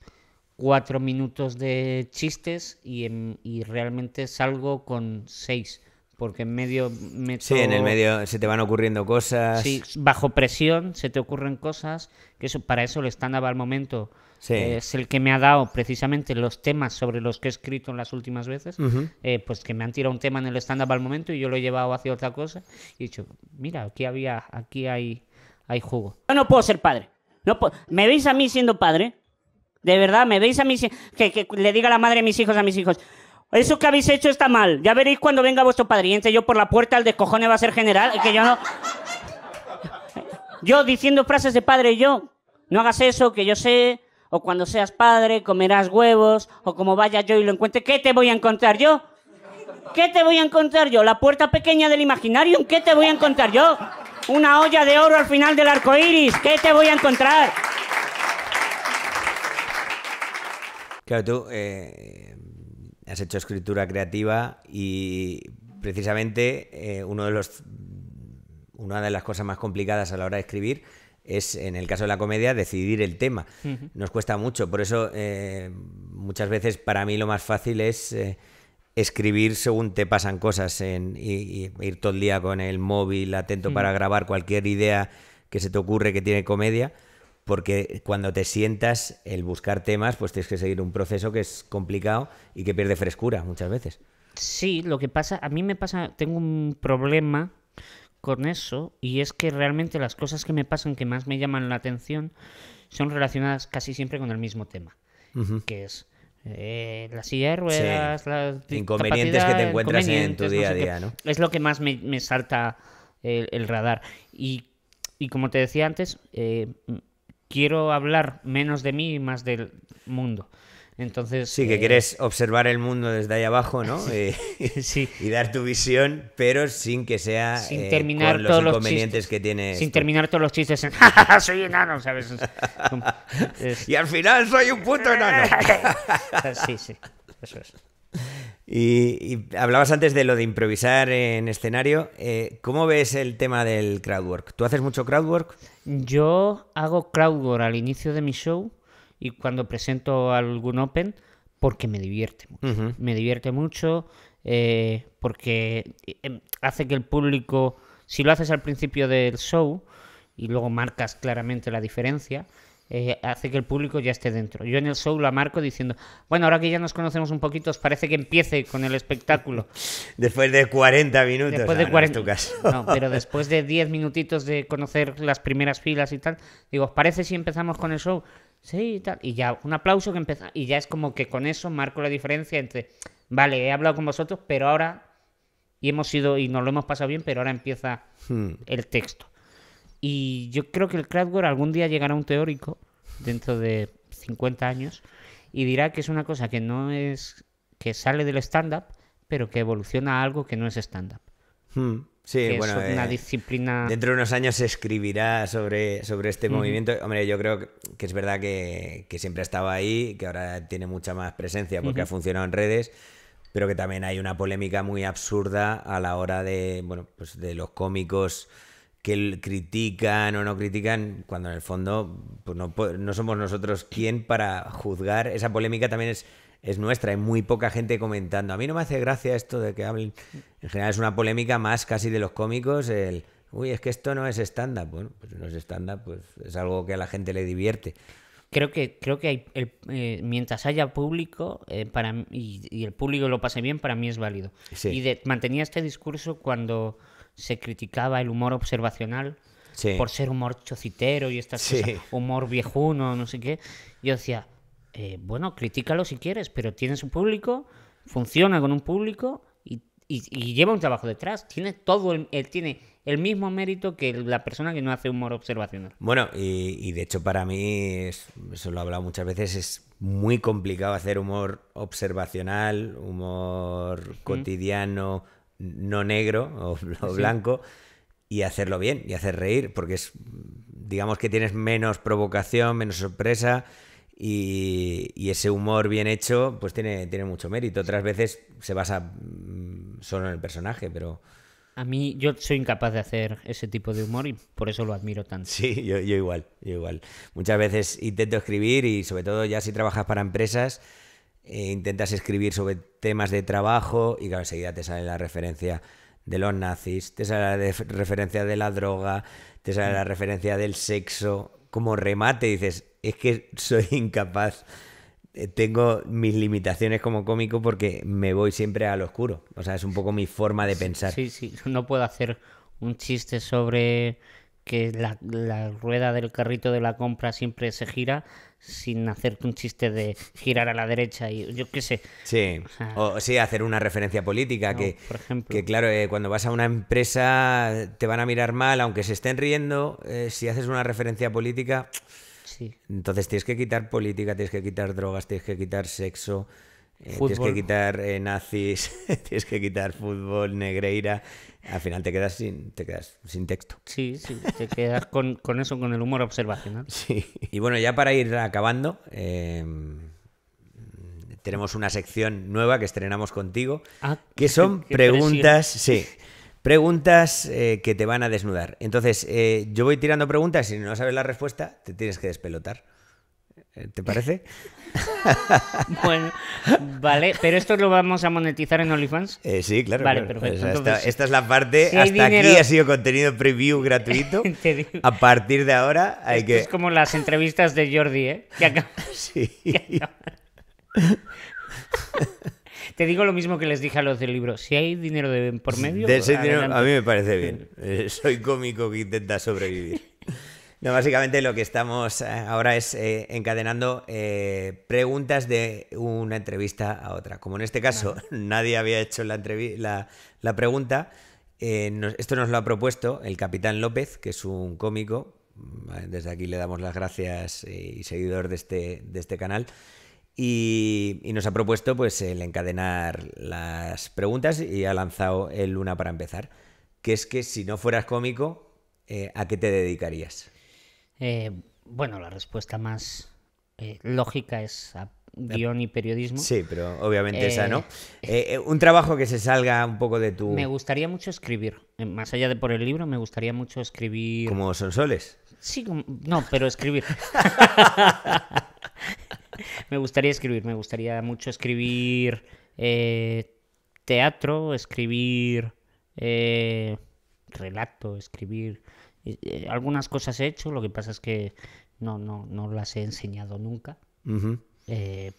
cuatro minutos de chistes y, em, realmente salgo con seis porque en medio sí en el medio se te van ocurriendo cosas sí bajo presión se te ocurren cosas que eso para eso le stand up al momento eh, es el que me ha dado precisamente los temas sobre los que he escrito en las últimas veces, eh, pues que me han tirado un tema en el stand-up al momento y yo lo he llevado hacia otra cosa y he dicho, mira, aquí había, aquí hay, hay jugo. Yo no puedo ser padre. No ¿Me veis a mí siendo padre? De verdad, ¿me veis a mí? Que, que le diga la madre a mis hijos, a mis hijos. Eso que habéis hecho está mal. Ya veréis cuando venga vuestro padre. Y yo por la puerta, el descojone va a ser general. Que yo no. Yo diciendo frases de padre, yo. No hagas eso, que yo sé o cuando seas padre comerás huevos, o como vaya yo y lo encuentre, ¿qué te voy a encontrar yo? ¿Qué te voy a encontrar yo? ¿La puerta pequeña del imaginario? ¿Qué te voy a encontrar yo? ¿Una olla de oro al final del arco iris? ¿Qué te voy a encontrar? Claro, tú eh, has hecho escritura creativa y precisamente eh, uno de los, una de las cosas más complicadas a la hora de escribir es, en el caso de la comedia, decidir el tema. Nos cuesta mucho, por eso eh, muchas veces para mí lo más fácil es... Eh, escribir según te pasan cosas y, ir todo el día con el móvil atento para grabar cualquier idea que se te ocurre que tiene comedia, porque cuando te sientas el buscar temas, pues tienes que seguir un proceso que es complicado y que pierde frescura muchas veces. Sí, lo que pasa, a mí me pasa, tengo un problema con eso y es que realmente las cosas que me pasan que más me llaman la atención son relacionadas casi siempre con el mismo tema, que es eh, las la ruedas, las inconvenientes que te encuentras en tu día a día, ¿no? Es lo que más me, salta el, radar. Y, como te decía antes, eh, quiero hablar menos de mí y más del mundo. Entonces, sí, que eh, quieres observar el mundo desde ahí abajo, ¿no? sí. Eh, y dar tu visión, pero sin que sea sin eh, terminar los inconvenientes los que tiene. Sin terminar todos los chistes en soy enano, ¿sabes? y al final soy un puto enano. sí, sí, eso es. Y, hablabas antes de lo de improvisar en escenario. ¿Cómo ves el tema del crowdwork? ¿Tú haces mucho crowdwork? Yo hago crowdwork al inicio de mi show y cuando presento algún Open, porque me divierte Me divierte mucho eh, porque em, hace que el público, si lo haces al principio del show y luego marcas claramente la diferencia, eh, hace que el público ya esté dentro. Yo en el show la marco diciendo, bueno, ahora que ya nos conocemos un poquito, os parece que empiece con el espectáculo. Después de 40 minutos. Después 40, pero después de 10 minutitos de conocer las primeras filas y tal, digo, ¿os parece si empezamos con el show? sí y tal. Y ya, un aplauso que empieza. Y ya es como que con eso marco la diferencia entre, vale, he hablado con vosotros, pero ahora. Y hemos sido, y nos lo hemos pasado bien, pero ahora empieza hmm. el texto. Y yo creo que el crowdware algún día llegará a un teórico, dentro de 50 años, y dirá que es una cosa que no es. que sale del stand-up, pero que evoluciona a algo que no es stand-up. Hmm. Sí, bueno, una eh, disciplina. Dentro de unos años se escribirá sobre, sobre este movimiento. Hombre, yo creo que es verdad que, que, siempre estaba ahí, que ahora tiene mucha más presencia porque ha funcionado en redes, pero que también hay una polémica muy absurda a la hora de, bueno, pues de los cómicos que critican o no critican, cuando en el fondo pues no, no somos nosotros quien para juzgar. Esa polémica también es es nuestra. Hay muy poca gente comentando. A mí no me hace gracia esto de que hablen. En general es una polémica más casi de los cómicos. El, uy, es que esto no es estándar. Bueno, pues no es estándar, pues es algo que a la gente le divierte. Creo que, creo que hay, eh, mientras haya público eh, para, y, el público lo pase bien, para mí es válido. Y mantenía este discurso cuando se criticaba el humor observacional. por ser humor chocitero y estas humor viejuno, no sé qué. Yo decía, eh, bueno, critícalo si quieres, pero tiene su público, funciona con un público y, lleva un trabajo detrás. Tiene todo el, tiene el mismo mérito que la persona que no hace humor observacional. Bueno, y, de hecho para mí, eso lo he hablado muchas veces, es muy complicado hacer humor observacional, humor cotidiano, no negro o, blanco. y hacerlo bien y hacer reír, porque es, digamos que tienes menos provocación, menos sorpresa, y, ese humor bien hecho, pues tiene, tiene mucho mérito. Otras veces se basa mm, solo en el personaje, pero. A mí, yo soy incapaz de hacer ese tipo de humor y por eso lo admiro tanto. Sí, yo, igual, yo igual. Muchas veces intento escribir y, sobre todo, ya si trabajas para empresas, eh, intentas escribir sobre temas de trabajo y, claro, enseguida te sale la referencia de los nazis, te sale la referencia de la droga, te sale la referencia del sexo. Como remate dices, es que soy incapaz eh, tengo mis limitaciones como cómico porque me voy siempre al oscuro. O sea, es un poco mi forma de pensar. Sí, sí, no puedo hacer un chiste sobre que la, rueda del carrito de la compra siempre se gira sin hacer un chiste de girar a la derecha y yo qué sé. Sí, o, sí, hacer una referencia política que, por ejemplo. que claro, eh, cuando vas a una empresa te van a mirar mal, aunque se estén riendo, eh, si haces una referencia política... Entonces tienes que quitar política, tienes que quitar drogas, tienes que quitar sexo. Eh, tienes que quitar eh, nazis, tienes que quitar fútbol, negreira. Al final te quedas sin, te quedas sin texto. Sí, sí, te quedas con, eso, con el humor observacional. Sí. Y bueno, ya para ir acabando, em, tenemos una sección nueva que estrenamos contigo, ah, que son preguntas. Sí Preguntas eh, que te van a desnudar. Entonces, eh, yo voy tirando preguntas y si no sabes la respuesta, te tienes que despelotar. Eh, ¿Te parece? bueno, vale, pero esto lo vamos a monetizar en OnlyFans. sí, claro. Vale, perfecto. esta, es la parte. hasta aquí ha sido contenido preview gratuito. a partir de ahora hay que. Es como las entrevistas de Jordi, ¿eh? Que Sí. Te digo lo mismo que les dije a los del libro. Si hay dinero por medio. a mí me parece bien. Eh, soy cómico que intenta sobrevivir. básicamente lo que estamos eh, ahora es eh, encadenando preguntas de una entrevista a otra. Como en este caso nadie había hecho la, pregunta, esto nos lo ha propuesto el capitán López, que es un cómico. Desde aquí le damos las gracias y seguidor de este, de este canal. Y, nos ha propuesto pues el encadenar las preguntas y ha lanzado el Luna para empezar, que es que si no fueras cómico, eh, ¿a qué te dedicarías? Eh, bueno, la respuesta más eh, lógica es a guión y periodismo. Sí, pero obviamente esa, ¿no? un trabajo que se salga un poco de tu... Me gustaría mucho escribir, más allá de por el libro, me gustaría mucho escribir... ¿Como soles? Sí, no, pero escribir. me gustaría escribir, me gustaría mucho escribir eh, teatro, escribir eh, relato, escribir. Eh, algunas cosas he hecho, lo que pasa es que no, no, no las he enseñado nunca.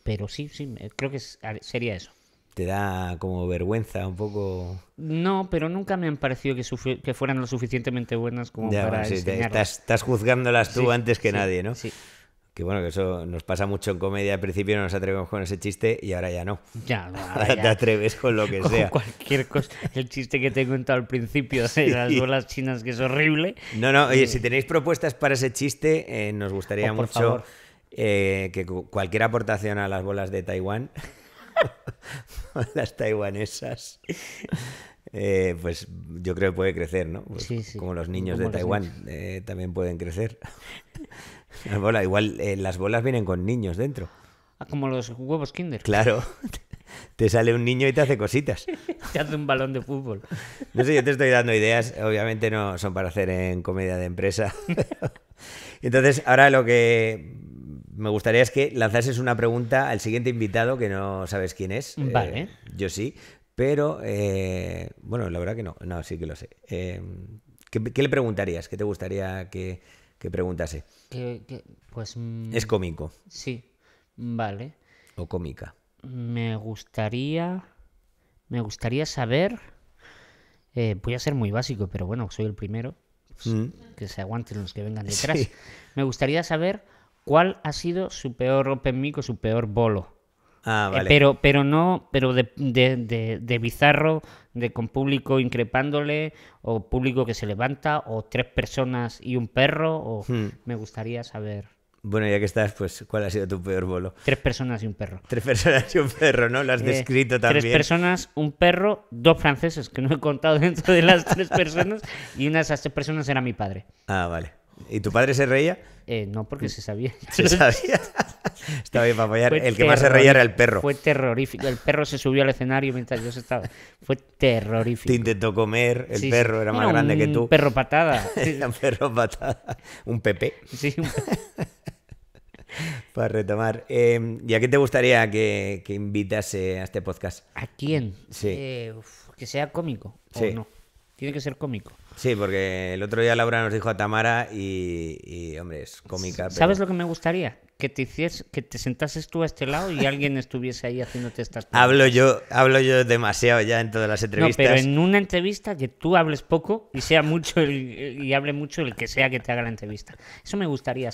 pero sí, sí, creo que ah, sería eso. ¿Te da como vergüenza un poco? No, pero nunca me han parecido que, fueran lo suficientemente buenas como para estás, juzgándolas tú antes que nadie, ¿no? Sí. Que bueno, que eso nos pasa mucho en comedia. Al principio no nos atrevemos con ese chiste y ahora ya no. Ya, te atreves con lo que sea. Cualquier cosa. El chiste que te he contado al principio de las bolas chinas, que es horrible. No, no, oye, si tenéis propuestas para ese chiste, eh, nos gustaría oh, mucho eh, que cualquier aportación a las bolas de Taiwán, las taiwanesas. Eh, pues yo creo que puede crecer, ¿no? Pues como los niños de Taiwán también pueden crecer. igual eh, las bolas vienen con niños dentro. Ah, como los huevos Kinder. Claro. Te sale un niño y te hace cositas. te hace un balón de fútbol. No sé, yo te estoy dando ideas. Obviamente no son para hacer en comedia de empresa. Entonces, ahora lo que me gustaría es que lanzases una pregunta al siguiente invitado, que no sabes quién es. Eh, vale. yo sí. Pero, eh, bueno, la verdad que no. No, sí que lo sé. ¿Qué le preguntarías? ¿Qué te gustaría que, que preguntase. pues, mm, es cómico. Sí, vale. O cómica. Me gustaría. Me gustaría saber. Eh, voy a ser muy básico, pero bueno, soy el primero. Pues, mm. Que se aguanten los que vengan detrás. Me gustaría saber cuál ha sido su peor Open Mic o su peor bolo. Ah, eh, pero, pero no, pero de, bizarro, de con público increpándole, o público que se levanta, o tres personas y un perro, o hmm. me gustaría saber. Bueno, ya que estás, pues, ¿cuál ha sido tu peor bolo? Tres personas y un perro. Tres personas y un perro, ¿no? Lo has eh, descrito también. Tres personas, un perro, dos franceses, que no he contado dentro de las tres personas, y una de esas tres personas era mi padre. Ah, vale. ¿Y tu padre se reía? Eh, no, porque mm. se sabía. Se sabía. estaba bien para apoyar. el que más se reía era el perro. Fue terrorífico. El perro se subió al escenario mientras yo estaba. Fue terrorífico. Te intentó comer, el perro era más grande que tú. Un perro patada. un perro patada. Un Pepe. Sí, Para retomar. Em, ¿Y a qué te gustaría que, que, invitase a este podcast? ¿A quién? Sí. Eh, que sea cómico o no. Tiene que ser cómico. Sí, porque el otro día Laura nos dijo a Tamara y, y hombre, es cómica. ¿Sabes lo que me gustaría? que te hicies, que te sentases tú a este lado y alguien estuviese ahí haciéndote estas preguntas. Hablo yo, hablo yo demasiado ya en todas las entrevistas. No, pero en una entrevista que tú hables poco y sea mucho y hable mucho el que sea que te haga la entrevista. Eso me gustaría.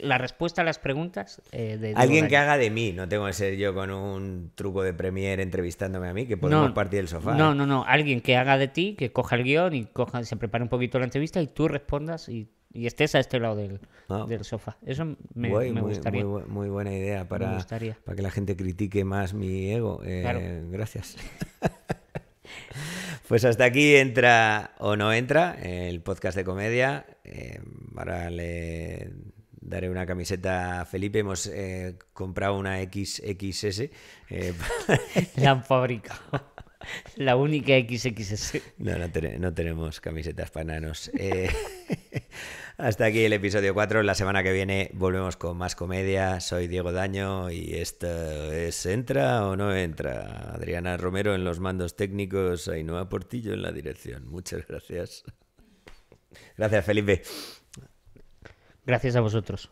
La respuesta a las preguntas eh, de alguien que haga de mí. No tengo que ser yo con un truco de premier entrevistándome a mí que podemos partir del sofá. No, no, no. Alguien que haga de ti, que coja el guión y coja, se prepare un poquito la entrevista y tú respondas y y estés a este lado del, ah. del sofá. Eso me, muy, gustaría. Muy, buena idea para, para que la gente critique más mi ego. Eh, gracias. Pues hasta aquí entra o no entra el podcast de comedia. Eh, ahora le daré una camiseta a Felipe. Hemos eh, comprado una XXS. la han fabricado. La única XXS. No, no, no tenemos camisetas para nanos. Hasta aquí el episodio 4. La semana que viene volvemos con más comedia. Soy Diego Daño y esto es ¿Entra o no entra? Adriana Romero en los mandos técnicos, Ainhoa Portillo en la dirección. Muchas gracias. Gracias, Felipe. Gracias a vosotros.